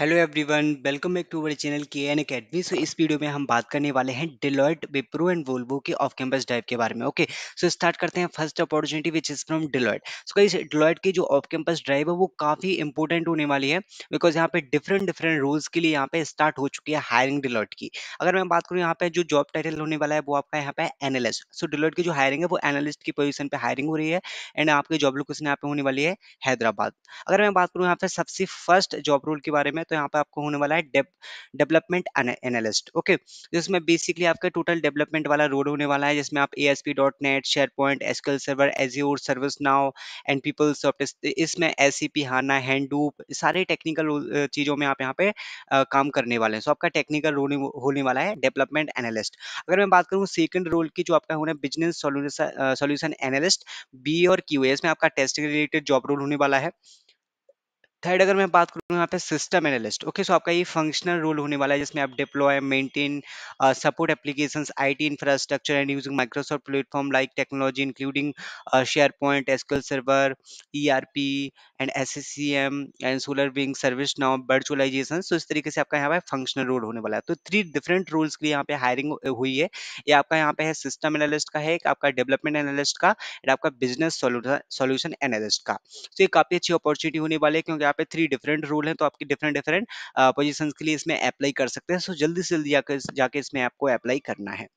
Hello everyone welcome back to our channel K N academy so इस video में हम बात करने वाले हैं डिलॉयट विप्रो एंड वोल्वो के ऑफ कैंपस ड्राइव के बारे में ओके सो स्टार्ट करते हैं first opportunity which is from Deloitte so कई डिलॉयट की जो ऑफ कैंपस ड्राइव है वो काफ़ी इंपॉर्टेंट होने वाली है बिकॉज यहाँ पे डिफरेंट डिफरेंट रोल्स के लिए यहाँ पे स्टार्ट हो चुकी है हायरिंग डिलॉयट की अगर मैं बात करूँ यहाँ पे जो जॉब टाइटल होने वाला है वो आपका यहाँ पे एनालिस्ट सो डिलॉयट की जो हायरिंग है वो एनालिस्ट की पोजिशन पर हायरिंग हो रही है एंड आपकी जॉब लोकेशन यहाँ पे होने वाली है हैदराबाद अगर मैं बात करूँ यहाँ पे सबसे फर्स्ट जॉब रोल के बारे में तो यहाँ पे आपको होने वाला है डेवलपमेंट एनालिस्ट ओके जिसमें बेसिकली आपका टोटल डेवलपमेंट वाला रोड होने वाला है जिसमें आप A S P dot net SharePoint SQL server Azure service now and PeopleSoft इसमें S C P HANA Hadoop सारे टेक्निकल चीज़ों में आप यहाँ पे काम करने वाले हैं सो आपका टेक्निकल रोल होने वाला है डेवलपमेंट एनालिस्ट अगर मैं बात करूँ सेकेंड रोल की जो आपका होना है बिजनेस सोल्यूशन एनालिस्ट बी और क्यू एस में आपका टेस्टिंग रिलेटेड जॉब रोल होने वाला है थर्ड अगर मैं बात करूँ यहाँ पे सिस्टम एनालिस्ट ओके सो आपका ये फंक्शनल रोल होने वाला है जिसमें आप deploy maintain support application I T infrastructure and using Microsoft platform like technology including SharePoint SQL server E R P and S S C M and solar wing ServiceNow virtualization so इस तरीके से आपका यहाँ पे functional role होने वाला है तो थ्री डिफरेंट रोल्स के लिए यहाँ पे हायरिंग हुई है ये आपका यहाँ पे है सिस्टम एनालिस्ट का है एक आपका डेवलपमेंट एनालिस्ट का एंड आपका बिजनेस सोल्यूशन एनालिस्ट का तो ये काफ़ी अच्छी अपॉर्चुनिटी होने वाली है क्योंकि यहाँ पे थ्री डिफरेंट रूल है तो आपकी डिफरेंट डिफरेंट पोजिशन के लिए इसमें अप्लाई कर सकते हैं सो जल्दी से जल्दी जाके इसमें आपको अप्लाई करना है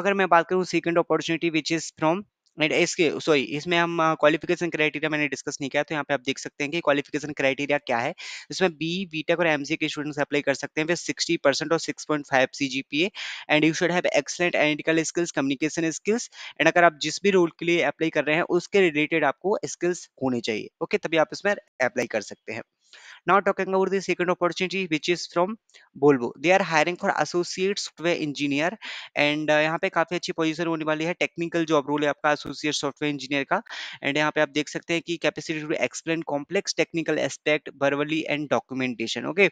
अगर मैं बात करूँ second opportunity which is from इसके सॉरी इसमें हम क्वालिफिकेशन क्राइटेरिया मैंने डिस्कस नहीं किया तो यहाँ पे आप देख सकते हैं कि क्वालिफिकेशन क्राइटेरिया क्या है इसमें बी बीटेक और एमसी के स्टूडेंट्स अप्लाई कर सकते हैं फिर 60 परसेंट और 6.5 point five C G P and you should have excellent analytical skills communication skills and अगर आप जिस भी रोल के लिए अप्लाई कर रहे हैं उसके रिलेटेड आपको स्किल्स होने चाहिए ओके तभी आप इसमें अप्लाई कर सकते हैं Now talking about the second opportunity which is from Volvo. They are hiring for associate software engineer and यहाँ पे काफी अच्छी position होने वाली है technical job role है आपका associate software engineer का And यहाँ पे आप देख सकते हैं कि capacity to explain complex technical aspect verbally and documentation. Okay,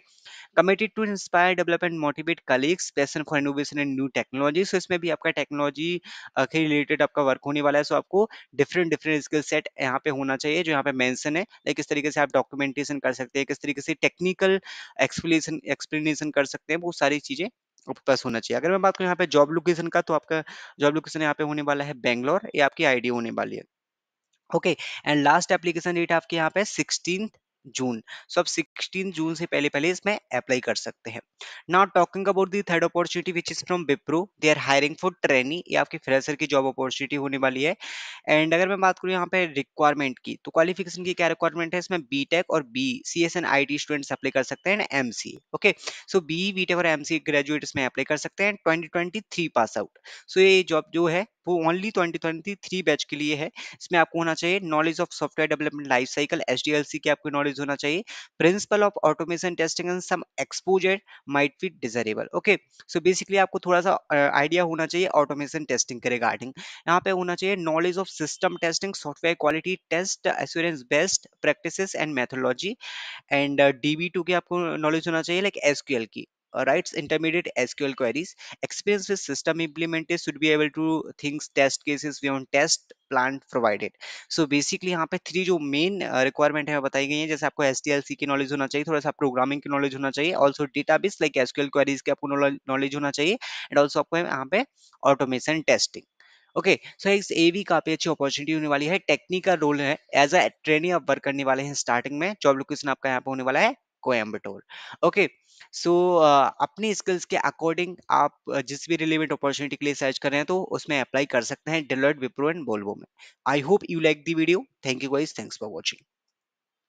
committed to inspire, develop and motivate colleagues, passion for innovation and new technology. So इसमें भी आपका टेक्नोलॉजी के रिलेटेड आपका वर्क होने वाला है so आपको different different skill set यहाँ पे होना चाहिए जो यहाँ पे mention है Like इस तरीके से आप डॉक्यूमेंटेशन कर सकते सकते हैं किस तरीके से टेक्निकल एक्सप्लेनेशन एक्सप्लेनेशन कर सकते हैं वो सारी चीज़ें आपके पास होना चाहिए अगर मैं बात करूँ यहाँ पे जॉब लोकेशन का तो आपका जॉब लोकेशन यहाँ पे होने वाला है बैंगलोर ये आपकी आईडी होने वाली है okay and last application date आपके यहाँ पे सिक्सटीन जून सो आप सिक्सटीन जून से पहले पहले इसमें अप्लाई कर सकते हैं now talking about the third opportunity which is from Wipro they are hiring for training ये आपकी फ्रेशर की जॉब अपॉर्चुनिटी होने वाली है एंड अगर मैं बात करूँ यहाँ पे रिक्वायरमेंट की तो क्वालिफिकेशन की क्या रिक्वायरमेंट है इसमें बी और B C S I T students apply कर सकते हैं M C okay so B B और एम सी ग्रेजुएट इसमें अप्लाई कर सकते हैं twenty twenty three pass out so ये जॉब जो है वो only twenty twenty three batch के लिए है इसमें आपको होना चाहिए knowledge of software development life cycle H की आपको नॉलेज होना चाहिए principle of automation testing and some exposure might be desirable okay so basically आपको थोड़ा सा आइडिया होना चाहिए ऑटोमेशन टेस्टिंग के रिगार्डिंग यहाँ पे होना चाहिए knowledge of system testing software quality test assurance best practice and methodology and D B two की आपको नॉलेज होना चाहिए लाइक एसक्यूएल की uh, writes intermediate SQL queries. Experience with system implementers should be able to think test cases beyond test plan provided. So basically यहाँ पे three जो main requirement uh, है वो बताई गई है जैसे आपको एस की नॉलेज होना चाहिए थोड़ा सा प्रोग्रामिंग की नॉलेज होना चाहिए also database like SQL queries की आपको नॉलेज होना चाहिए एंड ऑल्सो आपको यहाँ पे ऑटोमेशन टेस्टिंग ओके सो इस ए भी काफी अच्छी अपॉर्चुनिटी होने वाली है टेक्निकल रोल है as a training of work करने वाले हैं स्टार्टिंग में जॉब लोकेशन आपका यहाँ पे होने वाला है कोयम्बटोर ओके सो अपनी स्किल्स के अकॉर्डिंग आप uh, जिस भी रिलेवेंट अपॉर्चुनिटी के लिए सर्च कर रहे हैं तो उसमें अप्लाई कर सकते हैं डिलर्ट विप्रो एंड बोल्वो में I hope you like the video thank you guys thanks for watching